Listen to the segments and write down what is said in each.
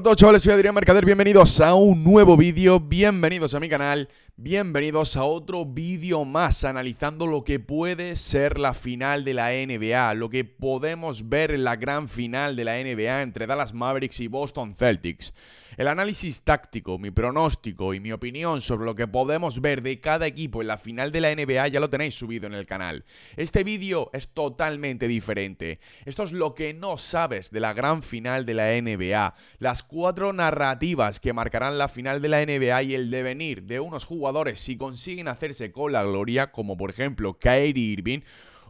Hola chavales, soy Adrián Mercader, bienvenidos a un nuevo vídeo, bienvenidos a mi canal, bienvenidos a otro vídeo más analizando lo que puede ser la final de la NBA, lo que podemos ver en la gran final de la NBA entre Dallas Mavericks y Boston Celtics. El análisis táctico, mi pronóstico y mi opinión sobre lo que podemos ver de cada equipo en la final de la NBA ya lo tenéis subido en el canal. Este vídeo es totalmente diferente. Esto es lo que no sabes de la gran final de la NBA. Las cuatro narrativas que marcarán la final de la NBA y el devenir de unos jugadores si consiguen hacerse con la gloria, como por ejemplo Kyrie Irving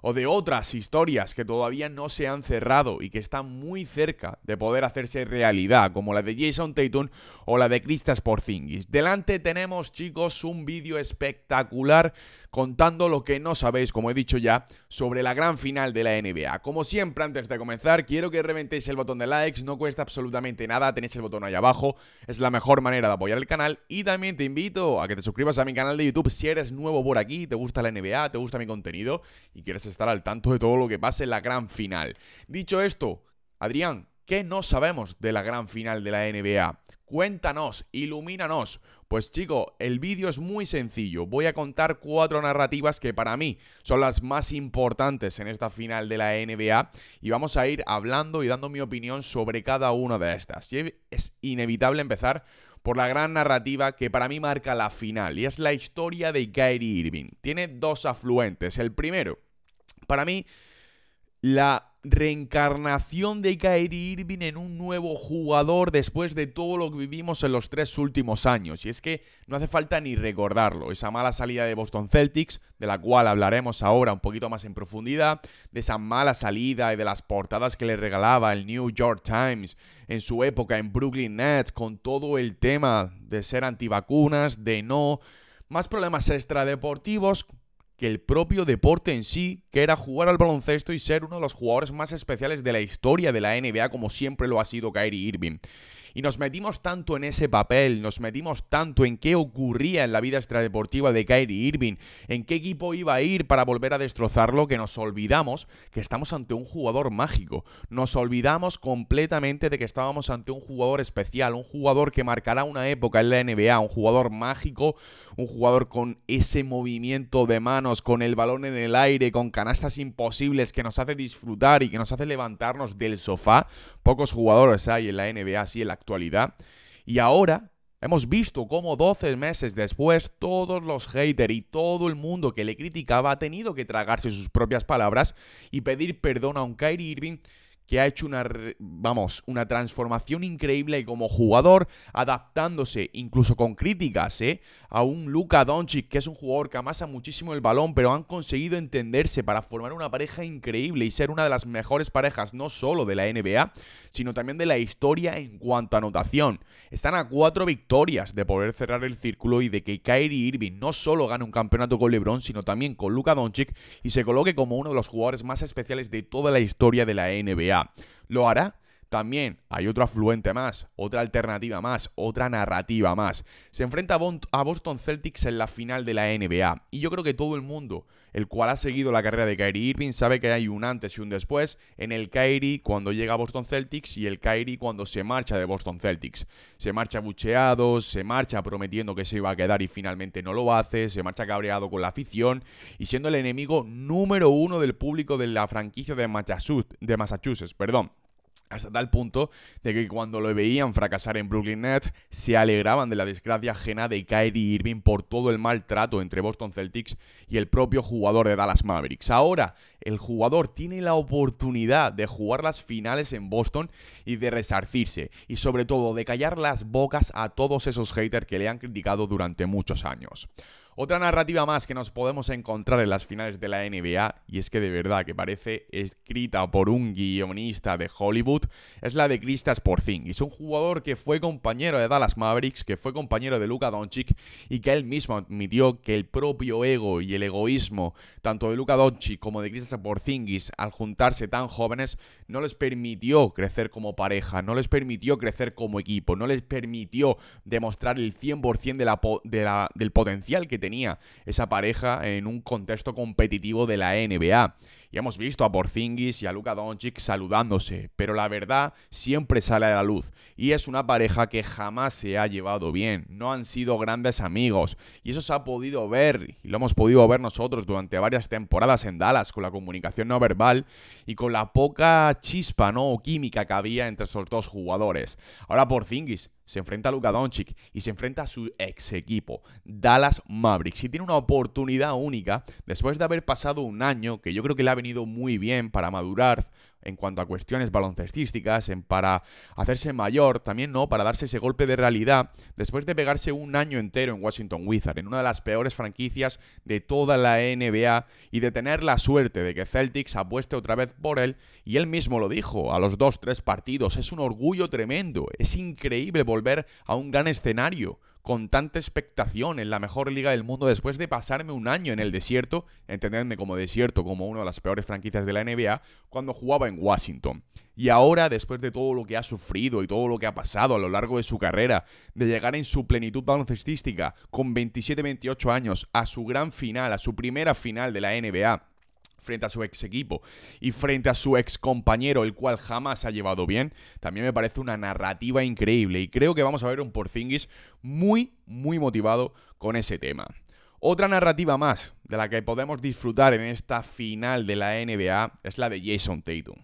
o de otras historias que todavía no se han cerrado y que están muy cerca de poder hacerse realidad, como la de Jason Tatum o la de Kristaps Porzingis. Delante tenemos, chicos, un vídeo espectacular contando lo que no sabéis, como he dicho ya, sobre la gran final de la NBA. Como siempre, antes de comenzar, quiero que reventéis el botón de likes, no cuesta absolutamente nada, tenéis el botón ahí abajo, es la mejor manera de apoyar el canal y también te invito a que te suscribas a mi canal de YouTube si eres nuevo por aquí, te gusta la NBA, te gusta mi contenido y quieres estar al tanto de todo lo que pase en la gran final. Dicho esto, Adrián, ¿qué no sabemos de la gran final de la NBA? Cuéntanos, ilumínanos. Pues chico, el vídeo es muy sencillo. Voy a contar cuatro narrativas que para mí son las más importantes en esta final de la NBA y vamos a ir hablando y dando mi opinión sobre cada una de estas. Y es inevitable empezar por la gran narrativa que para mí marca la final y es la historia de Kyrie Irving. Tiene dos afluentes. El primero, para mí, la reencarnación de Kyrie Irving en un nuevo jugador después de todo lo que vivimos en los tres últimos años. Y es que no hace falta ni recordarlo. Esa mala salida de Boston Celtics, de la cual hablaremos ahora un poquito más en profundidad, de esa mala salida y de las portadas que le regalaba el New York Times en su época en Brooklyn Nets, con todo el tema de ser antivacunas, de no, más problemas extradeportivos que el propio deporte en sí que era jugar al baloncesto y ser uno de los jugadores más especiales de la historia de la NBA, como siempre lo ha sido Kyrie Irving. Y nos metimos tanto en ese papel, nos metimos tanto en qué ocurría en la vida extradeportiva de Kyrie Irving, en qué equipo iba a ir para volver a destrozarlo, que nos olvidamos que estamos ante un jugador mágico. Nos olvidamos completamente de que estábamos ante un jugador especial, un jugador que marcará una época en la NBA, un jugador mágico, un jugador con ese movimiento de manos, con el balón en el aire, con canastas imposibles que nos hace disfrutar y que nos hace levantarnos del sofá. Pocos jugadores hay en la NBA así en la actualidad. Y ahora hemos visto cómo 12 meses después todos los haters y todo el mundo que le criticaba ha tenido que tragarse sus propias palabras y pedir perdón a un Kyrie Irving que ha hecho una, vamos, una transformación increíble como jugador, adaptándose, incluso con críticas, ¿eh? a un Luka Doncic, que es un jugador que amasa muchísimo el balón, pero han conseguido entenderse para formar una pareja increíble y ser una de las mejores parejas, no solo de la NBA, sino también de la historia en cuanto a anotación. Están a cuatro victorias de poder cerrar el círculo y de que Kyrie Irving no solo gane un campeonato con LeBron, sino también con Luka Doncic y se coloque como uno de los jugadores más especiales de toda la historia de la NBA. ¿Lo hará? También hay otro afluente más, otra alternativa más, otra narrativa más. Se enfrenta a Boston Celtics en la final de la NBA. Y yo creo que todo el mundo, el cual ha seguido la carrera de Kyrie Irving, sabe que hay un antes y un después en el Kyrie cuando llega a Boston Celtics y el Kyrie cuando se marcha de Boston Celtics. Se marcha bucheado, se marcha prometiendo que se iba a quedar y finalmente no lo hace, se marcha cabreado con la afición y siendo el enemigo número uno del público de la franquicia de De Massachusetts perdón hasta tal punto de que cuando lo veían fracasar en Brooklyn Nets, se alegraban de la desgracia ajena de Kyrie Irving por todo el maltrato entre Boston Celtics y el propio jugador de Dallas Mavericks. Ahora, el jugador tiene la oportunidad de jugar las finales en Boston y de resarcirse, y sobre todo de callar las bocas a todos esos haters que le han criticado durante muchos años. Otra narrativa más que nos podemos encontrar en las finales de la NBA, y es que de verdad que parece escrita por un guionista de Hollywood, es la de Kristaps Porzingis, un jugador que fue compañero de Dallas Mavericks, que fue compañero de Luka Doncic y que él mismo admitió que el propio ego y el egoísmo tanto de Luka Doncic como de Kristaps Porzingis al juntarse tan jóvenes no les permitió crecer como pareja, no les permitió crecer como equipo, no les permitió demostrar el 100% de la del potencial que tenían tenía esa pareja en un contexto competitivo de la NBA. Y hemos visto a Porzingis y a Luka Doncic saludándose, pero la verdad siempre sale a la luz. Y es una pareja que jamás se ha llevado bien, no han sido grandes amigos. Y eso se ha podido ver, y lo hemos podido ver nosotros durante varias temporadas en Dallas, con la comunicación no verbal y con la poca chispa ¿no? o química que había entre esos dos jugadores. Ahora Porzingis se enfrenta a Luka Doncic y se enfrenta a su ex equipo, Dallas Mavericks. Y tiene una oportunidad única después de haber pasado un año que yo creo que le ha venido muy bien para madurar en cuanto a cuestiones baloncestísticas, en para hacerse mayor, también no, para darse ese golpe de realidad después de pegarse un año entero en Washington Wizard, en una de las peores franquicias de toda la NBA y de tener la suerte de que Celtics apueste otra vez por él y él mismo lo dijo a los dos, tres partidos, es un orgullo tremendo, es increíble volver a un gran escenario con tanta expectación en la mejor liga del mundo después de pasarme un año en el desierto, entenderme como desierto, como una de las peores franquicias de la NBA, cuando jugaba en Washington. Y ahora, después de todo lo que ha sufrido y todo lo que ha pasado a lo largo de su carrera, de llegar en su plenitud baloncestística, con 27-28 años, a su gran final, a su primera final de la NBA, frente a su ex equipo y frente a su ex compañero, el cual jamás ha llevado bien, también me parece una narrativa increíble y creo que vamos a ver un Porzingis muy, muy motivado con ese tema. Otra narrativa más de la que podemos disfrutar en esta final de la NBA es la de Jason Tatum.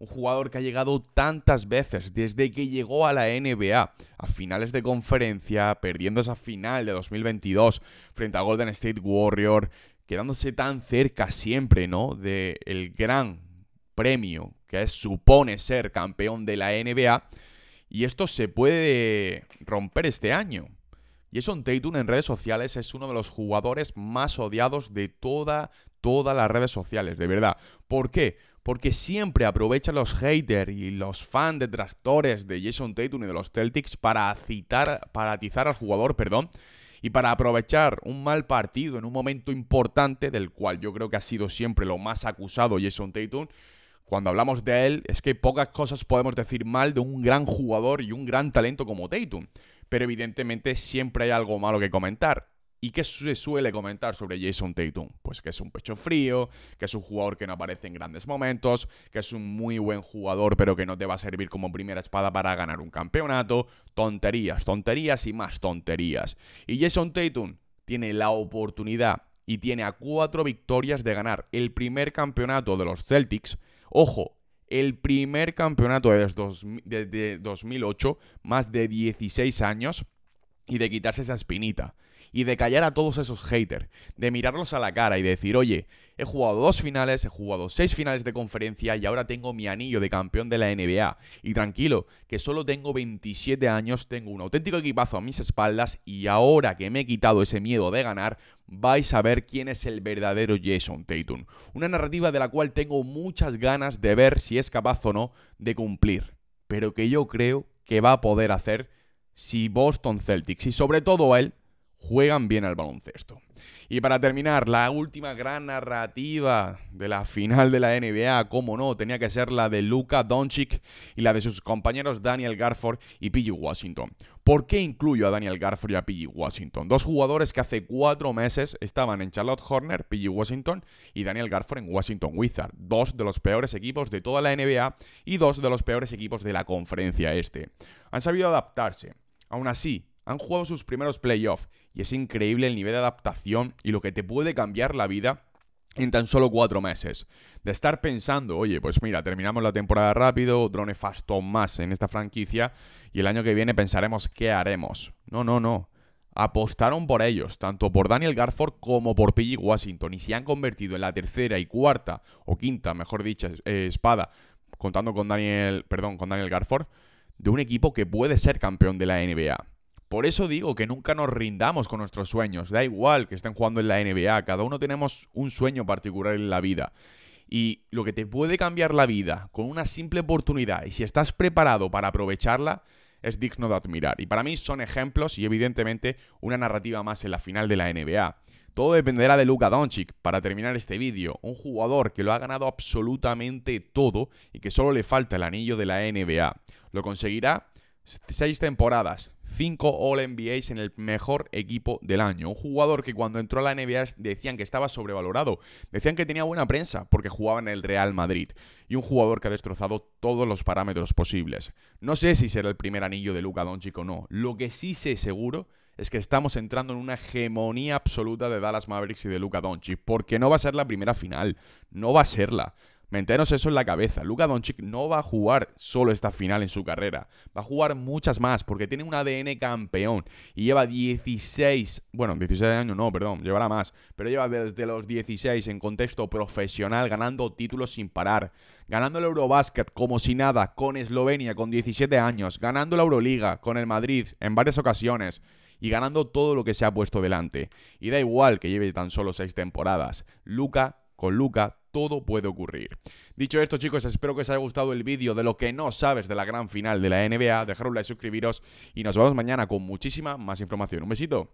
Un jugador que ha llegado tantas veces desde que llegó a la NBA, a finales de conferencia, perdiendo esa final de 2022 frente a Golden State Warrior, quedándose tan cerca siempre, ¿no? Del el gran premio que supone ser campeón de la NBA. Y esto se puede romper este año. Jason Tatum en redes sociales es uno de los jugadores más odiados de toda, todas las redes sociales, de verdad. ¿Por qué? Porque siempre aprovecha los haters y los fans detractores de Jason Tatum y de los Celtics para citar, para atizar al jugador, perdón, y para aprovechar un mal partido en un momento importante, del cual yo creo que ha sido siempre lo más acusado Jason Tatum, cuando hablamos de él, es que pocas cosas podemos decir mal de un gran jugador y un gran talento como Tatum. Pero evidentemente siempre hay algo malo que comentar. ¿Y qué se suele comentar sobre Jason Tatum? Pues que es un pecho frío, que es un jugador que no aparece en grandes momentos, que es un muy buen jugador pero que no te va a servir como primera espada para ganar un campeonato. Tonterías, tonterías y más tonterías. Y Jason Tatum tiene la oportunidad y tiene a cuatro victorias de ganar el primer campeonato de los Celtics. Ojo, el primer campeonato de 2008, más de 16 años, y de quitarse esa espinita y de callar a todos esos haters, de mirarlos a la cara y decir, oye, he jugado dos finales, he jugado seis finales de conferencia y ahora tengo mi anillo de campeón de la NBA. Y tranquilo, que solo tengo 27 años, tengo un auténtico equipazo a mis espaldas y ahora que me he quitado ese miedo de ganar, vais a ver quién es el verdadero Jason Tatum. Una narrativa de la cual tengo muchas ganas de ver si es capaz o no de cumplir, pero que yo creo que va a poder hacer si Boston Celtics y sobre todo él juegan bien al baloncesto. Y para terminar, la última gran narrativa de la final de la NBA, ...cómo no, tenía que ser la de Luka Doncic y la de sus compañeros Daniel Garford y PG Washington. ¿Por qué incluyo a Daniel Garford y a PG Washington? Dos jugadores que hace cuatro meses estaban en Charlotte Horner, PG Washington, y Daniel Garford en Washington Wizard. Dos de los peores equipos de toda la NBA y dos de los peores equipos de la conferencia este. Han sabido adaptarse. Aún así, han jugado sus primeros playoffs y es increíble el nivel de adaptación y lo que te puede cambiar la vida en tan solo cuatro meses. De estar pensando, oye, pues mira, terminamos la temporada rápido, drone nefasto más en esta franquicia y el año que viene pensaremos qué haremos. No, no, no. Apostaron por ellos, tanto por Daniel Garford como por PG Washington, y se han convertido en la tercera y cuarta, o quinta, mejor dicho, eh, espada, contando con Daniel, perdón, con Daniel Garford, de un equipo que puede ser campeón de la NBA. Por eso digo que nunca nos rindamos con nuestros sueños. Da igual que estén jugando en la NBA, cada uno tenemos un sueño particular en la vida. Y lo que te puede cambiar la vida con una simple oportunidad y si estás preparado para aprovecharla, es digno de admirar. Y para mí son ejemplos y evidentemente una narrativa más en la final de la NBA. Todo dependerá de Luka Doncic para terminar este vídeo, un jugador que lo ha ganado absolutamente todo y que solo le falta el anillo de la NBA. Lo conseguirá seis temporadas, 5 All-NBAs en el mejor equipo del año. Un jugador que cuando entró a la NBA decían que estaba sobrevalorado, decían que tenía buena prensa porque jugaba en el Real Madrid. Y un jugador que ha destrozado todos los parámetros posibles. No sé si será el primer anillo de Luka Doncic o no. Lo que sí sé seguro es que estamos entrando en una hegemonía absoluta de Dallas Mavericks y de Luka Doncic, porque no va a ser la primera final, no va a serla. Meteros eso en la cabeza. Luka Doncic no va a jugar solo esta final en su carrera. Va a jugar muchas más porque tiene un ADN campeón y lleva 16, bueno, 16 años no, perdón, llevará más, pero lleva desde los 16 en contexto profesional ganando títulos sin parar, ganando el Eurobasket como si nada con Eslovenia con 17 años, ganando la Euroliga con el Madrid en varias ocasiones y ganando todo lo que se ha puesto delante. Y da igual que lleve tan solo 6 temporadas. Luca con Luca todo puede ocurrir. Dicho esto, chicos, espero que os haya gustado el vídeo de lo que no sabes de la gran final de la NBA. Dejar un like, suscribiros y nos vemos mañana con muchísima más información. Un besito.